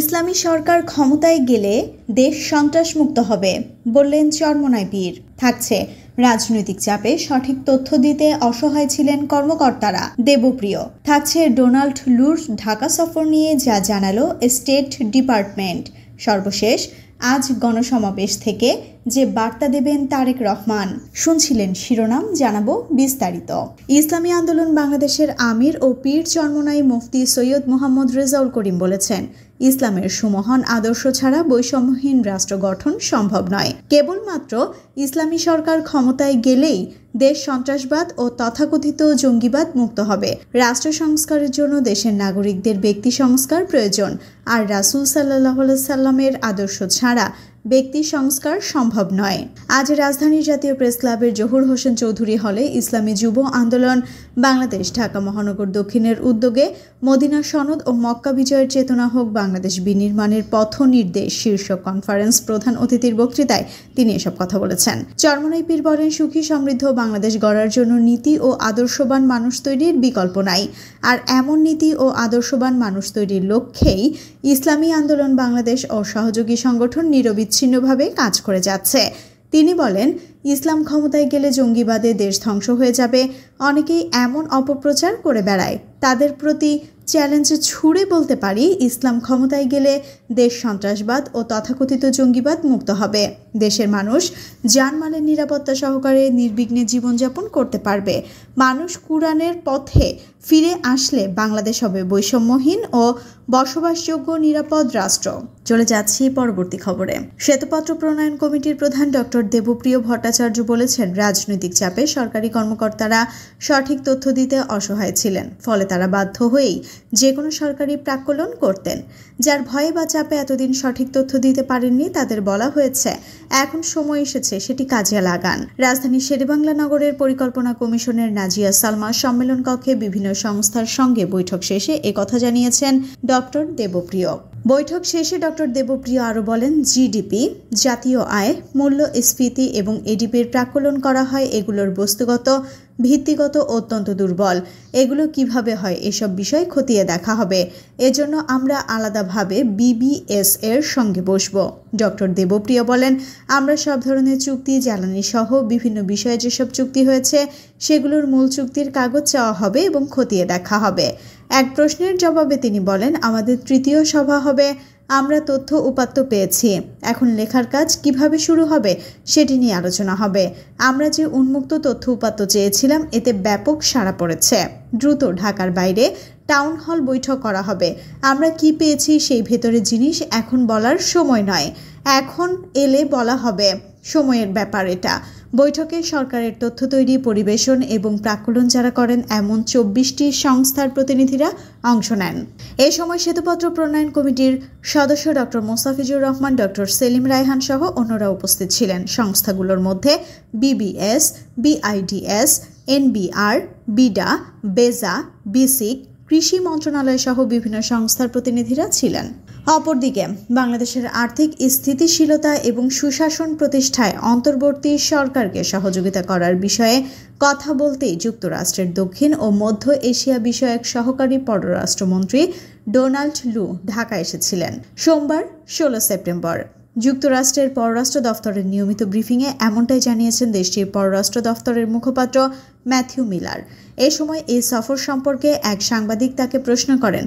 ইসলামী সরকার ক্ষমতায় গেলে দেশ সন্ত্রাসমুক্ত হবে বললেন চরমনায় পীর থাকছে রাজনৈতিক চাপে সঠিক তথ্য দিতে অসহায় ছিলেন কর্মকর্তারা দেবপ্রিয় থাকছে ডোনাল্ড লুর ঢাকা সফর নিয়ে যা জানালো স্টেট ডিপার্টমেন্ট সর্বশেষ আজ গণসমাবেশ থেকে যে বার্তা দেবেন তারেক রহমান শুনছিলেন শিরোনাম জানাবো বিস্তারিত ইসলামী আন্দোলন বাংলাদেশের আমির ও পীর চন্মনাই মুফতি সৈয়দ মোহাম্মদ রেজাউল করিম বলেছেন ইসলামের সুমহান আদর্শ ছাড়া বৈষম্যহীন রাষ্ট্র গঠন সম্ভব নয় কেবলমাত্র ইসলামী সরকার ক্ষমতায় গেলেই দেশ সন্ত্রাসবাদ ও তথাকথিত জঙ্গিবাদ মুক্ত হবে রাষ্ট্র সংস্কারের জন্য দেশের নাগরিকদের ব্যক্তি সংস্কার প্রয়োজন আর রাসুল সাল্লাহ সাল্লামের আদর্শ ছাড়া ব্যক্তি সংস্কার সম্ভব নয় আজ রাজধানীর জাতীয় প্রেস ক্লাবের জহুর হোসেন চৌধুরী হলে ইসলামী যুব আন্দোলন বাংলাদেশ ঢাকা মহানগর দক্ষিণের উদ্যোগে মদিনা সনদ ও মক্কা বিজয়ের চেতনা হোক বাংলাদেশ বিনির্মাণের পথ নির্দেশ শীর্ষ কনফারেন্স প্রধান অতিথির বক্তৃতায় তিনি এসব কথা বলেছেন করেছেন চরমনাই পীর বলেন সুখী সমৃদ্ধ বাংলাদেশ গড়ার জন্য নীতি ও আদর্শবান মানুষ তৈরির বিকল্প নাই আর এমন নীতি ও আদর্শবান মানুষ তৈরির লক্ষ্যেই ইসলামী আন্দোলন বাংলাদেশ ও সহযোগী সংগঠন নিরবিচ্ছিন্নভাবে কাজ করে যাচ্ছে তিনি বলেন ইসলাম ক্ষমতায় গেলে জঙ্গিবাদে দেশ ধ্বংস হয়ে যাবে অনেকেই এমন অপপ্রচার করে বেড়ায় তাদের প্রতি চ্যালেঞ্জ ছুড়ে বলতে পারি ইসলাম ক্ষমতায় গেলে দেশ সন্ত্রাসবাদ ও তথাকথিত জঙ্গিবাদ মুক্ত হবে দেশের মানুষ যানমালের নিরাপত্তা সহকারে নির্বিঘ্নে জীবনযাপন করতে পারবে মানুষ কুরআনের পথে ফিরে আসলে বাংলাদেশ হবে বৈষম্যহীন ও বসবাসযোগ্য নিরাপদ রাষ্ট্র চলে যাচ্ছি পরবর্তী খবরে শ্বেতপত্র প্রণয়ন কমিটির প্রধান ডক্টর দেবপ্রিয় ভট্টাচার্য ভট্টাচার্য বলেছেন রাজনৈতিক চাপে সরকারি কর্মকর্তারা সঠিক তথ্য দিতে অসহায় ছিলেন ফলে তারা বাধ্য হয়েই যে কোনো সরকারি প্রাকলন করতেন যার ভয়ে বা চাপে এতদিন সঠিক তথ্য দিতে পারেননি তাদের বলা হয়েছে এখন সময় এসেছে সেটি কাজে লাগান রাজধানী শেরেবাংলা নগরের পরিকল্পনা কমিশনের নাজিয়া সালমা সম্মেলন কক্ষে বিভিন্ন সংস্থার সঙ্গে বৈঠক শেষে কথা জানিয়েছেন ডক্টর দেবপ্রিয় বৈঠক শেষে ডক্টর দেবপ্রিয় আরও বলেন জিডিপি জাতীয় আয় মূল্য স্ফীতি এবং এডিপির প্রাকলন করা হয় এগুলোর বস্তুগত ভিত্তিগত অত্যন্ত দুর্বল এগুলো কিভাবে হয় এসব বিষয় খতিয়ে দেখা হবে এজন্য আমরা আলাদাভাবে বিবিএস এর সঙ্গে বসব ডক্টর দেবপ্রিয় বলেন আমরা সব ধরনের চুক্তি জ্বালানি সহ বিভিন্ন বিষয়ে যেসব চুক্তি হয়েছে সেগুলোর মূল চুক্তির কাগজ চাওয়া হবে এবং খতিয়ে দেখা হবে এক প্রশ্নের জবাবে তিনি বলেন আমাদের তৃতীয় সভা হবে আমরা তথ্য উপাত্ত পেয়েছি এখন লেখার কাজ কিভাবে শুরু হবে সেটি নিয়ে আলোচনা হবে আমরা যে উন্মুক্ত তথ্য উপাত্ত চেয়েছিলাম এতে ব্যাপক সাড়া পড়েছে দ্রুত ঢাকার বাইরে টাউন হল বৈঠক করা হবে আমরা কি পেয়েছি সেই ভেতরে জিনিস এখন বলার সময় নয় এখন এলে বলা হবে সময়ের ব্যাপার এটা বৈঠকে সরকারের তথ্য তৈরি পরিবেশন এবং প্রাকলন যারা করেন এমন চব্বিশটি সংস্থার প্রতিনিধিরা অংশ নেন এ সময় সেতুপত্র প্রণয়ন কমিটির সদস্য ডক্টর মোসাফিজুর রহমান ডক্টর সেলিম রায়হান সহ অন্যরা উপস্থিত ছিলেন সংস্থাগুলোর মধ্যে বিবিএস বিআইডিএস এনবিআর বিডা বেজা বিসিক কৃষি মন্ত্রণালয় সহ বিভিন্ন সংস্থার প্রতিনিধিরা ছিলেন অপরদিকে বাংলাদেশের আর্থিক স্থিতিশীলতা এবং সুশাসন প্রতিষ্ঠায় অন্তর্বর্তী সরকারকে সহযোগিতা করার বিষয়ে কথা বলতে যুক্তরাষ্ট্রের দক্ষিণ ও মধ্য এশিয়া বিষয়ক সহকারী পররাষ্ট্রমন্ত্রী ডোনাল্ড লু ঢাকা এসেছিলেন সোমবার ষোলো সেপ্টেম্বর যুক্তরাষ্ট্রের পররাষ্ট্র দফতরের নিয়মিত ব্রিফিংয়ে এমনটাই জানিয়েছেন দেশটির পররাষ্ট্র দফতরের মুখপাত্র ম্যাথিউ মিলার এ সময় এই সফর সম্পর্কে এক সাংবাদিক তাকে প্রশ্ন করেন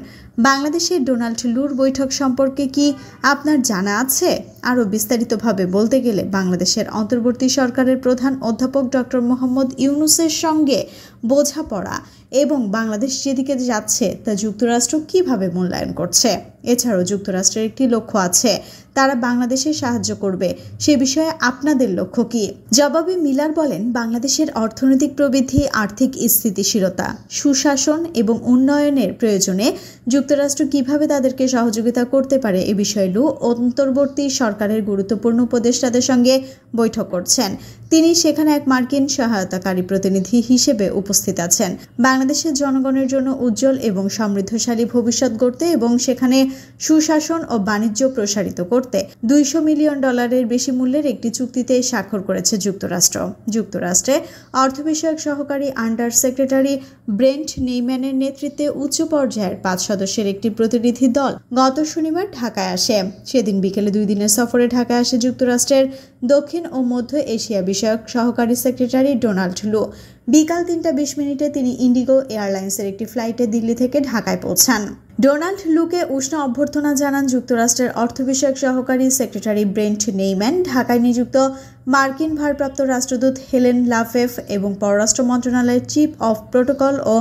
বাংলাদেশের ডোনাল্ড লুর বৈঠক সম্পর্কে কি আপনার জানা আছে আরও বিস্তারিতভাবে বলতে গেলে বাংলাদেশের অন্তর্বর্তী সরকারের প্রধান অধ্যাপক ডক্টর মোহাম্মদ ইউনুসের সঙ্গে বোঝাপড়া এবং বাংলাদেশ যেদিকে যাচ্ছে তা যুক্তরাষ্ট্র কিভাবে মূল্যায়ন করছে এছাড়াও যুক্তরাষ্ট্রের একটি লক্ষ্য আছে তারা বাংলাদেশে সাহায্য করবে সে বিষয়ে আপনাদের লক্ষ্য কি জবাবে মিলার বলেন বাংলাদেশের অর্থনৈতিক প্রবৃদ্ধি সমৃদ্ধি আর্থিক স্থিতিশীলতা সুশাসন এবং উন্নয়নের প্রয়োজনে যুক্তরাষ্ট্র কিভাবে তাদেরকে সহযোগিতা করতে পারে এ বিষয়ে লু অন্তর্বর্তী সরকারের গুরুত্বপূর্ণ উপদেষ্টাদের সঙ্গে বৈঠক করছেন তিনি সেখানে এক মার্কিন সহায়তাকারী প্রতিনিধি হিসেবে উপস্থিত আছেন বাংলাদেশের জনগণের জন্য উজ্জ্বল এবং সমৃদ্ধশালী ভবিষ্যৎ গড়তে এবং সেখানে সুশাসন ও বাণিজ্য প্রসারিত করতে দুইশো মিলিয়ন ডলারের বেশি মূল্যের একটি চুক্তিতে স্বাক্ষর করেছে যুক্তরাষ্ট্র যুক্তরাষ্ট্রে অর্থ অর্থবিষয়ক সহকারী আন্ডার সেক্রেটারি ব্রেন্ট নেইম্যানের নেতৃত্বে উচ্চ পর্যায়ের পাঁচ সদস্যের একটি প্রতিনিধি দল গত শনিবার ঢাকায় আসে সেদিন বিকেলে দুই দিনের সফরে ঢাকায় আসে যুক্তরাষ্ট্রের দক্ষিণ ও মধ্য এশিয়া বিষয়ক সহকারী সেক্রেটারি ডোনাল্ড লু বিকাল তিনটা বিশ মিনিটে তিনি ইন্ডিগো এয়ারলাইন্সের একটি ফ্লাইটে দিল্লি থেকে ঢাকায় পৌঁছান ডোনাল্ড লুকে উষ্ণ অভ্যর্থনা জানান যুক্তরাষ্ট্রের অর্থবিষয়ক সহকারী সেক্রেটারি ব্রেন্ট নেইম্যান ঢাকায় নিযুক্ত মার্কিন ভারপ্রাপ্ত রাষ্ট্রদূত হেলেন লাফেফ এবং পররাষ্ট্র মন্ত্রণালয়ের চিফ অফ প্রোটোকল ও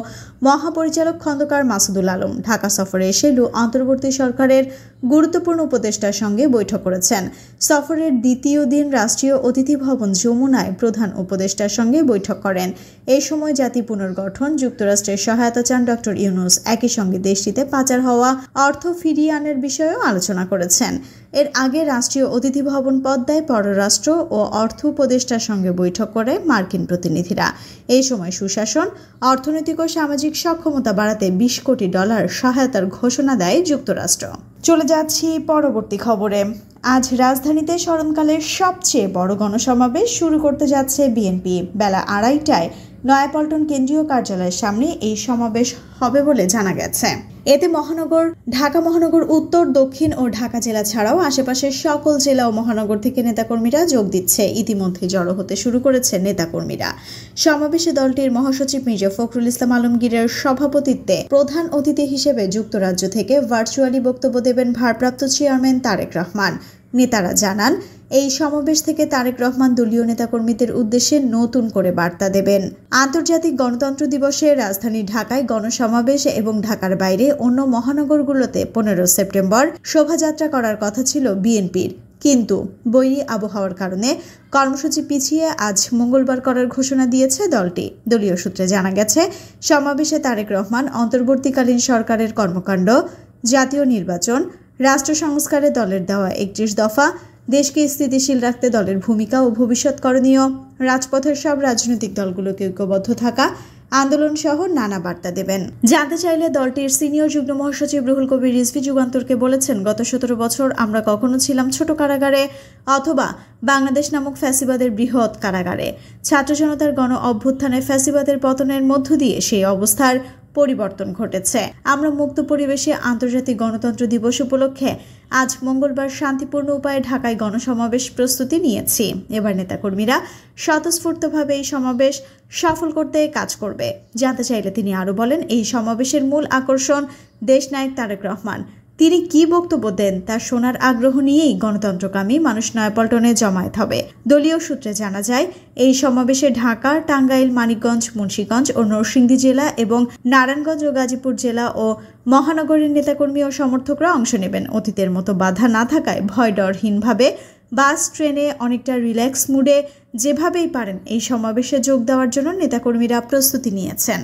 মহাপরিচালক খন্দকার মাসুদুল আলম ঢাকা সফরে এসে লু অন্তর্বর্তী সরকারের গুরুত্বপূর্ণ উপদেষ্টার সঙ্গে বৈঠক করেছেন সফরের দ্বিতীয় দিন রাষ্ট্রীয় অতিথি ভবন যমুনায় প্রধান উপদেষ্টার সঙ্গে বৈঠক করেন এই সময় জাতি পুনর্গঠন যুক্তরাষ্ট্রের সহায়তা চান ডক্টর ইউনুস একই সঙ্গে দেশটিতে পাঁচ পাচার হওয়া অর্থ ফিরিয়ে আনার বিষয়েও আলোচনা করেছেন এর আগে রাষ্ট্রীয় অতিথি ভবন পদ্মায় পররাষ্ট্র ও অর্থ উপদেষ্টার সঙ্গে বৈঠক করে মার্কিন প্রতিনিধিরা এই সময় সুশাসন অর্থনৈতিক ও সামাজিক সক্ষমতা বাড়াতে বিশ কোটি ডলার সহায়তার ঘোষণা দেয় যুক্তরাষ্ট্র চলে যাচ্ছি পরবর্তী খবরে আজ রাজধানীতে স্মরণকালের সবচেয়ে বড় গণসমাবেশ শুরু করতে যাচ্ছে বিএনপি বেলা আড়াইটায় নয়াপল্টন কেন্দ্রীয় কার্যালয়ের সামনে এই সমাবেশ হবে বলে জানা গেছে এতে মহানগর ঢাকা মহানগর উত্তর দক্ষিণ ও ঢাকা জেলা ছাড়াও আশেপাশের সকল জেলা ও মহানগর থেকে নেতাকর্মীরা যোগ দিচ্ছে ইতিমধ্যে জড়ো হতে শুরু করেছে নেতাকর্মীরা সমাবেশে দলটির মহাসচিব মির্জা ফখরুল ইসলাম আলমগীরের সভাপতিত্বে প্রধান অতিথি হিসেবে যুক্তরাজ্য থেকে ভার্চুয়ালি বক্তব্য দেবেন ভারপ্রাপ্ত চেয়ারম্যান তারেক রহমান নেতারা জানান এই সমাবেশ থেকে তারেক রহমান দলীয় নেতাকর্মীদের উদ্দেশ্যে নতুন করে বার্তা দেবেন আন্তর্জাতিক গণতন্ত্র দিবসে রাজধানী ঢাকায় গণসমাবেশ এবং ঢাকার বাইরে অন্য মহানগরগুলোতে পনেরো সেপ্টেম্বর শোভাযাত্রা করার কথা ছিল বিএনপির কিন্তু বৈরী আবহাওয়ার কারণে কর্মসূচি পিছিয়ে আজ মঙ্গলবার করার ঘোষণা দিয়েছে দলটি দলীয় সূত্রে জানা গেছে সমাবেশে তারেক রহমান অন্তর্বর্তীকালীন সরকারের কর্মকাণ্ড জাতীয় নির্বাচন রাষ্ট্র সংস্কারে দলের দেওয়া একত্রিশ দফা দেশকে স্থিতিশীল রাখতে দলের ভূমিকা ও ভবিষ্যৎ করণীয় রাজপথের সব রাজনৈতিক দলগুলোকে ঐক্যবদ্ধ থাকা আন্দোলন সহ নানা বার্তা দেবেন জানতে চাইলে দলটির সিনিয়র যুগ্ম মহাসচিব রুহুল কবির রিজভি যুগান্তরকে বলেছেন গত সতেরো বছর আমরা কখনো ছিলাম ছোট কারাগারে অথবা বাংলাদেশ নামক ফ্যাসিবাদের বৃহৎ কারাগারে ছাত্র জনতার গণ অভ্যুত্থানে ফ্যাসিবাদের পতনের মধ্য দিয়ে সেই অবস্থার পরিবর্তন ঘটেছে আমরা মুক্ত পরিবেশে আন্তর্জাতিক গণতন্ত্র দিবস উপলক্ষে আজ মঙ্গলবার শান্তিপূর্ণ উপায়ে ঢাকায় গণসমাবেশ প্রস্তুতি নিয়েছি এবার নেতাকর্মীরা স্বতঃস্ফূর্তভাবে এই সমাবেশ সফল করতে কাজ করবে জানতে চাইলে তিনি আরও বলেন এই সমাবেশের মূল আকর্ষণ দেশনায়ক তারেক রহমান তিনি কি বক্তব্য দেন তা শোনার আগ্রহ নিয়েই গণতন্ত্রকামী মানুষ নয়াপল্টনে জমায়েত হবে দলীয় সূত্রে জানা যায় এই সমাবেশে ঢাকা টাঙ্গাইল মানিকগঞ্জ মুন্সীগঞ্জ ও নরসিংদী জেলা এবং নারায়ণগঞ্জ ও গাজীপুর জেলা ও মহানগরের নেতাকর্মী ও সমর্থকরা অংশ নেবেন অতীতের মতো বাধা না থাকায় ভয় ডরহীনভাবে বাস ট্রেনে অনেকটা রিল্যাক্স মুডে যেভাবেই পারেন এই সমাবেশে যোগ দেওয়ার জন্য নেতাকর্মীরা প্রস্তুতি নিয়েছেন